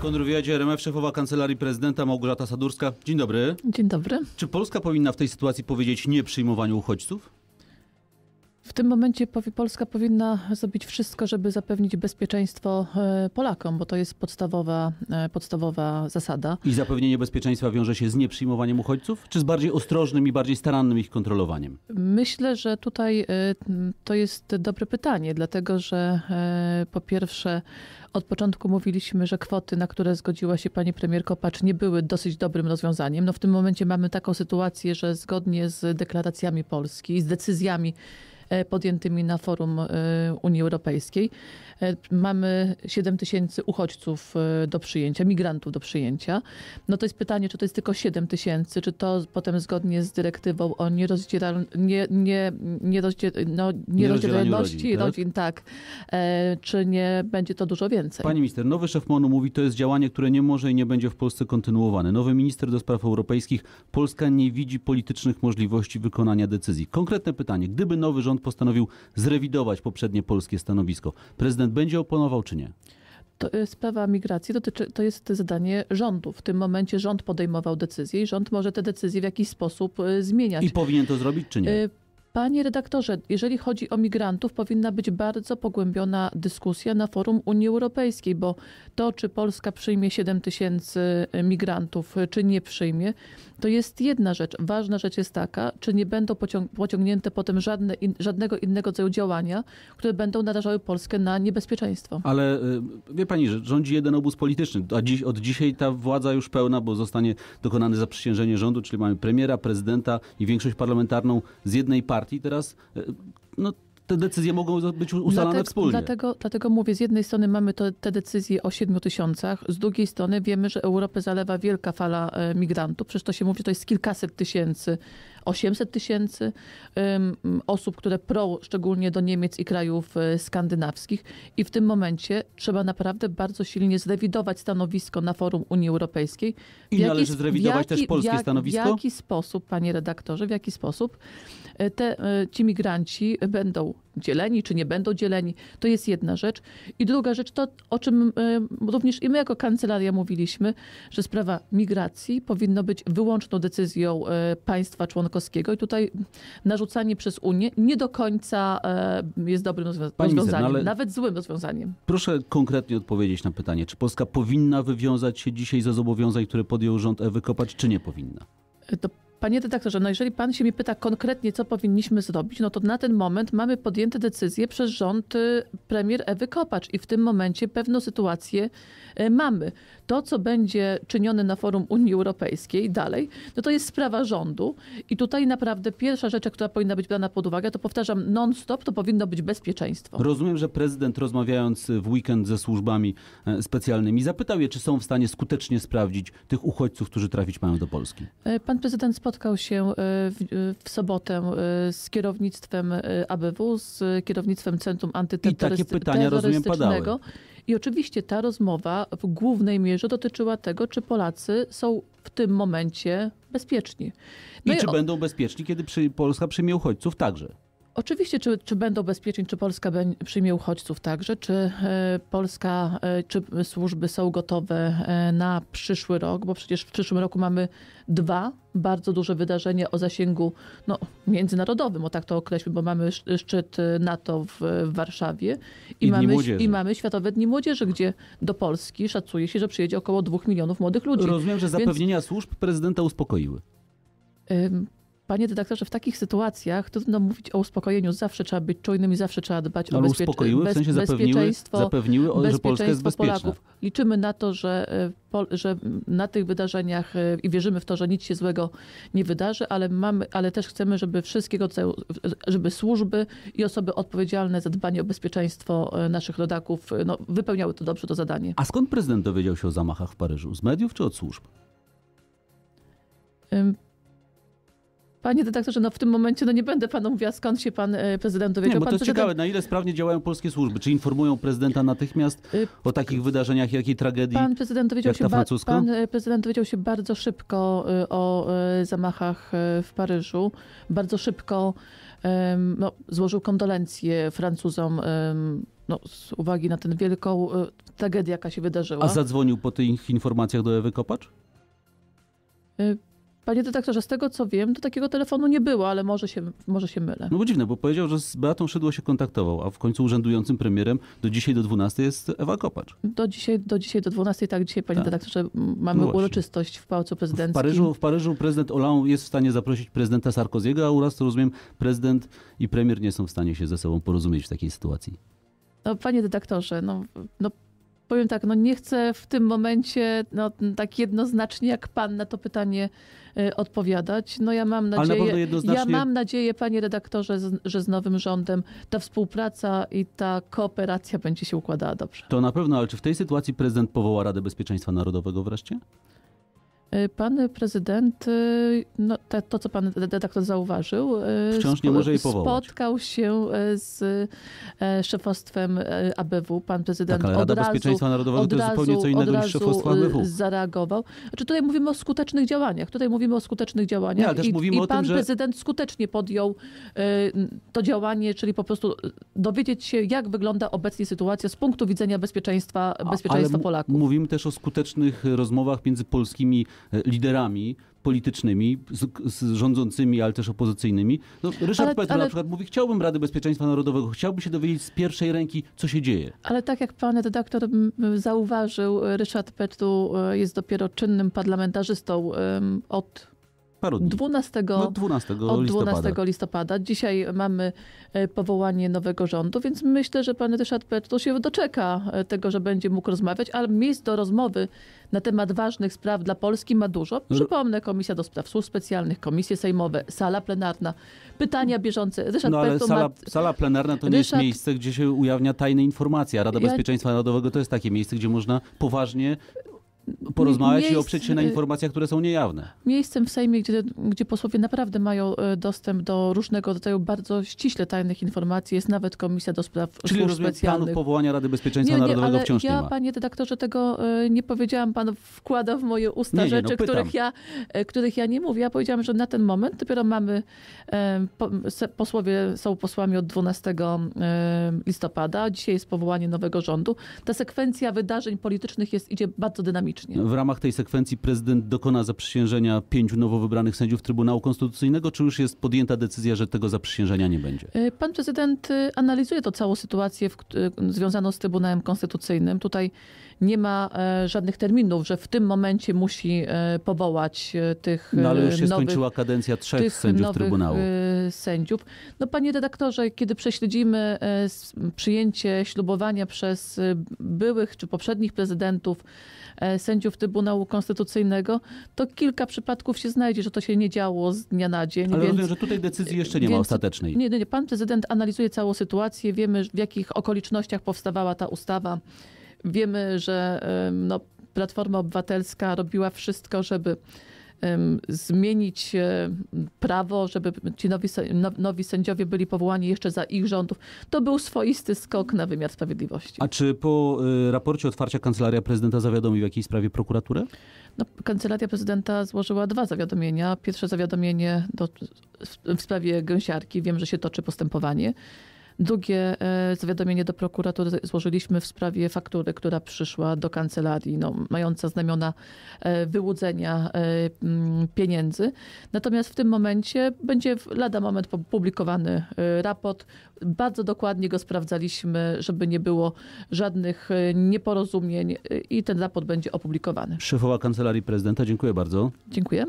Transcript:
Kontrwywiadzie RMF szefowa Kancelarii Prezydenta Małgorzata Sadurska. Dzień dobry. Dzień dobry. Czy Polska powinna w tej sytuacji powiedzieć nie przyjmowaniu uchodźców? W tym momencie Polska powinna zrobić wszystko, żeby zapewnić bezpieczeństwo e, Polakom, bo to jest podstawowa, e, podstawowa zasada. I zapewnienie bezpieczeństwa wiąże się z nieprzyjmowaniem uchodźców, czy z bardziej ostrożnym i bardziej starannym ich kontrolowaniem? Myślę, że tutaj e, to jest dobre pytanie, dlatego że po pierwsze od początku mówiliśmy, że kwoty, na które zgodziła się pani premier Kopacz, nie były dosyć dobrym rozwiązaniem. No w tym momencie mamy taką sytuację, że zgodnie z deklaracjami Polski, z decyzjami, E, podjętymi na forum e, Unii Europejskiej. E, mamy 7 tysięcy uchodźców do przyjęcia, migrantów do przyjęcia. No to jest pytanie, czy to jest tylko 7 tysięcy, czy to potem zgodnie z dyrektywą o nierozdzielal... nie, nie, nierozdziel... no, nierozdzielalności rodzin, rodzin tak? tak? czy nie będzie to dużo więcej? Pani minister, nowy szef MONU mówi, to jest działanie, które nie może i nie będzie w Polsce kontynuowane. Nowy minister do spraw europejskich, Polska nie widzi politycznych możliwości wykonania decyzji. Konkretne pytanie, gdyby nowy rząd postanowił zrewidować poprzednie polskie stanowisko. Prezydent będzie oponował czy nie? To, e, sprawa migracji dotyczy, to jest zadanie rządu. W tym momencie rząd podejmował decyzje i rząd może te decyzje w jakiś sposób e, zmieniać. I powinien to zrobić, czy nie? E, Panie redaktorze, jeżeli chodzi o migrantów, powinna być bardzo pogłębiona dyskusja na forum Unii Europejskiej, bo to, czy Polska przyjmie 7 tysięcy migrantów, czy nie przyjmie, to jest jedna rzecz. Ważna rzecz jest taka, czy nie będą pociągnięte potem żadne in żadnego innego rodzaju działania, które będą narażały Polskę na niebezpieczeństwo. Ale y, wie pani, że rządzi jeden obóz polityczny, a dziś, od dzisiaj ta władza już pełna, bo zostanie dokonane zaprzysiężenie rządu, czyli mamy premiera, prezydenta i większość parlamentarną z jednej partii partii teraz e, no, te decyzje mogą być ustalane dlatego, wspólnie. Dlatego, dlatego mówię, z jednej strony mamy to, te decyzje o 7 tysiącach, z drugiej strony wiemy, że Europę zalewa wielka fala e, migrantów. Przecież to się mówi, że to jest kilkaset tysięcy 800 tysięcy osób, które prą szczególnie do Niemiec i krajów e, skandynawskich. I w tym momencie trzeba naprawdę bardzo silnie zrewidować stanowisko na forum Unii Europejskiej. I jaki, należy zrewidować jaki, też polskie jak, stanowisko? W jaki sposób, panie redaktorze, w jaki sposób e, te, e, ci migranci będą dzieleni, czy nie będą dzieleni. To jest jedna rzecz. I druga rzecz to, o czym e, również i my jako kancelaria mówiliśmy, że sprawa migracji powinna być wyłączną decyzją e, państwa członkowskiego i tutaj narzucanie przez Unię nie do końca e, jest dobrym no rozwiązaniem, no nawet złym rozwiązaniem. Proszę konkretnie odpowiedzieć na pytanie, czy Polska powinna wywiązać się dzisiaj ze zobowiązań, które podjął rząd Ewy Kopacz, czy nie powinna? To Panie dyrektorze, no jeżeli pan się mi pyta konkretnie, co powinniśmy zrobić, no to na ten moment mamy podjęte decyzje przez rząd y, premier Ewy Kopacz i w tym momencie pewną sytuację y, mamy to, co będzie czynione na forum Unii Europejskiej dalej, no to jest sprawa rządu. I tutaj naprawdę pierwsza rzecz, która powinna być brana pod uwagę, to powtarzam non-stop, to powinno być bezpieczeństwo. Rozumiem, że prezydent rozmawiając w weekend ze służbami e, specjalnymi zapytał je, czy są w stanie skutecznie sprawdzić tych uchodźców, którzy trafić mają do Polski. E, pan prezydent spotkał się e, w, w sobotę z kierownictwem ABW, z kierownictwem Centrum Antyterrorystycznego. I takie pytania, rozumiem, padały. I oczywiście ta rozmowa w głównej mierze dotyczyła tego, czy Polacy są w tym momencie bezpieczni. No I, i, czy będą bezpieczni, kiedy Polska przyjmie uchodźców także? Oczywiście, czy, czy będą bezpieczni, czy Polska przyjmie uchodźców także, czy e, Polska, e, czy służby są gotowe e, na przyszły rok, bo przecież w przyszłym roku mamy dwa bardzo duże wydarzenia o zasięgu no, międzynarodowym, o tak to określmy, bo mamy szczyt NATO w, w Warszawie i, I mamy, i mamy Światowe Dni Młodzieży, gdzie do Polski szacuje się, że przyjedzie około dwóch milionów młodych ludzi. Rozumiem, że zapewnienia Więc... służb prezydenta uspokoiły. Panie dyrektorze, w takich sytuacjach trudno mówić o uspokojeniu. Zawsze trzeba być czujnym i zawsze trzeba dbać no, o bezpiecze... uspokoiły, bez... w sensie zapewniły, bezpieczeństwo, zapewniły, o, że Polska jest bezpieczna. Polaków. Liczymy na to, że, e, że na tych wydarzeniach e, i wierzymy w to, że nic się złego nie wydarzy, ale, mamy, ale też chcemy, żeby wszystkiego, żeby służby i osoby odpowiedzialne za dbanie o bezpieczeństwo e, naszych rodaków no, wypełniały to dobrze to zadanie. A skąd prezydent dowiedział się o zamachach w Paryżu? Z mediów czy od służb? Panie redaktorze, no w tym momencie no nie będę panu mówiła, skąd się pan e, prezydent dowiedział. Nie, bo to jest ciekawe, na ile sprawnie działają polskie służby? Czy informują prezydenta natychmiast e, o takich wydarzeniach, jakiej tragedii? Pan prezydent dowiedział, się, pan e, prezydent dowiedział się bardzo szybko o zamachach w Paryżu. Bardzo szybko no, złożył kondolencje Francuzom no, z uwagi na tę wielką tragedię, jaka się wydarzyła. A zadzwonił po tych informacjach do Ewy Kopacz? Panie detektorze, z tego co wiem, to takiego telefonu nie było, ale może się, może się mylę. No bo dziwne, bo powiedział, że z Beatą Szydło się kontaktował, a w końcu urzędującym premierem do dzisiaj do 12 jest Ewa Kopacz. Do dzisiaj do, dzisiaj do 12, tak, dzisiaj panie tak. redaktorze no mamy no uroczystość w Pałacu Prezydenckim. W Paryżu, w Paryżu prezydent Hollande jest w stanie zaprosić prezydenta Sarkoziego, a u nas, to rozumiem, prezydent i premier nie są w stanie się ze sobą porozumieć w takiej sytuacji. No, panie redaktorze, no, no powiem tak, no nie chcę w tym momencie no, tak jednoznacznie jak pan na to pytanie y, odpowiadać. No ja mam nadzieję, na jednoznacznie... ja mam nadzieję panie redaktorze, że z nowym rządem ta współpraca i ta kooperacja będzie się układała dobrze. To na pewno, ale czy w tej sytuacji prezydent powoła Radę Bezpieczeństwa Narodowego wreszcie? Y, pan prezydent, y, no, te, to co pan redaktor zauważył, y, Wciąż nie może jej spotkał się z e, szefostwem e, ABW. Pan prezydent tak, ale Rada razu, Bezpieczeństwa Narodowego to jest zupełnie co innego niż szefostwo ABW. zareagował. Znaczy tutaj mówimy o skutecznych działaniach. Tutaj mówimy o skutecznych działaniach. Nie, ale też I, mówimy i o pan tym, że... prezydent skutecznie podjął to działanie, czyli po prostu dowiedzieć się, jak wygląda obecnie sytuacja z punktu widzenia bezpieczeństwa, bezpieczeństwa A, ale Polaków. Mówimy też o skutecznych rozmowach między polskimi E, liderami politycznymi, z, z, rządzącymi, ale też opozycyjnymi. No, Ryszard ale, Petru ale... na przykład mówi, chciałbym Rady Bezpieczeństwa Narodowego, chciałbym się dowiedzieć z pierwszej ręki, co się dzieje. Ale tak jak pan redaktor zauważył, Ryszard Petru e, jest dopiero czynnym parlamentarzystą od Paru dni. 12, no, 12 od 12 listopada. Dzisiaj mamy e, powołanie nowego rządu, więc myślę, że pan Ryszard Petru się doczeka e, tego, że będzie mógł rozmawiać, ale miejsc do rozmowy na temat ważnych spraw dla Polski ma dużo. Przypomnę, Komisja do Spraw Służb Specjalnych, komisje sejmowe, sala plenarna, pytania bieżące. Ryszard no ale sala, ma... sala plenarna to nie jest miejsce, gdzie się ujawnia tajne informacje, a Rada Bezpieczeństwa Narodowego to jest takie miejsce, gdzie można poważnie porozmawiać miejsc, i oprzeć się na informacjach, które są niejawne. Miejscem w Sejmie, gdzie, gdzie posłowie naprawdę mają e, dostęp do różnego rodzaju bardzo ściśle tajnych informacji, jest nawet Komisja do Spraw Czyli Służb rozumiem, planów powołania Rady Bezpieczeństwa nie, nie, Narodowego ale wciąż ja, nie ma. panie redaktorze, tego e, nie powiedziałam. Pan wkłada w moje usta nie, no rzeczy, no, których, ja, e, których ja nie mówię. Ja powiedziałam, że na ten moment dopiero mamy, posłowie są posłami od 12 listopada. Dzisiaj jest powołanie nowego rządu. Ta sekwencja wydarzeń politycznych jest, idzie bardzo dynamicznie ekonomicznie. W ramach tej sekwencji prezydent dokona zaprzysiężenia pięciu nowo wybranych sędziów Trybunału Konstytucyjnego, czy już jest podjęta decyzja, że tego zaprzysiężenia nie będzie? E, pan prezydent e, analizuje to całą sytuację w, e, związaną z Trybunałem Konstytucyjnym. Tutaj nie ma żadnych terminów, że w tym momencie musi powołać tych No ale już się nowych, skończyła kadencja trzech sędziów Trybunału. Sędziów. No panie redaktorze, kiedy prześledzimy przyjęcie ślubowania przez byłych czy poprzednich prezydentów sędziów Trybunału Konstytucyjnego, to kilka przypadków się znajdzie, że to się nie działo z dnia na dzień. Ale więc, rozumiem, że tutaj decyzji jeszcze nie więc, ma ostatecznej. Nie, nie, Pan prezydent analizuje całą sytuację. Wiemy, w jakich okolicznościach powstawała ta ustawa. Wiemy, że no, Platforma Obywatelska robiła wszystko, żeby zmienić e, prawo, żeby ci nowi, no, nowi sędziowie byli powołani jeszcze za ich rządów. To był swoisty skok na wymiar sprawiedliwości. A czy po e, raporcie otwarcia kancelaria prezydenta zawiadomił w jakiej sprawie prokuraturę? No, kancelaria prezydenta złożyła dwa zawiadomienia. Pierwsze zawiadomienie do, w sprawie gęsiarki. Wiem, że się toczy postępowanie. Drugie e, zawiadomienie do prokuratury złożyliśmy w sprawie faktury, która przyszła do kancelarii, no, mająca znamiona e, wyłudzenia e, pieniędzy. Natomiast w tym momencie będzie lada moment publikowany raport. Bardzo dokładnie go sprawdzaliśmy, żeby nie było żadnych nieporozumień i ten raport będzie opublikowany. Szefowa Kancelarii Prezydenta, dziękuję bardzo. Dziękuję.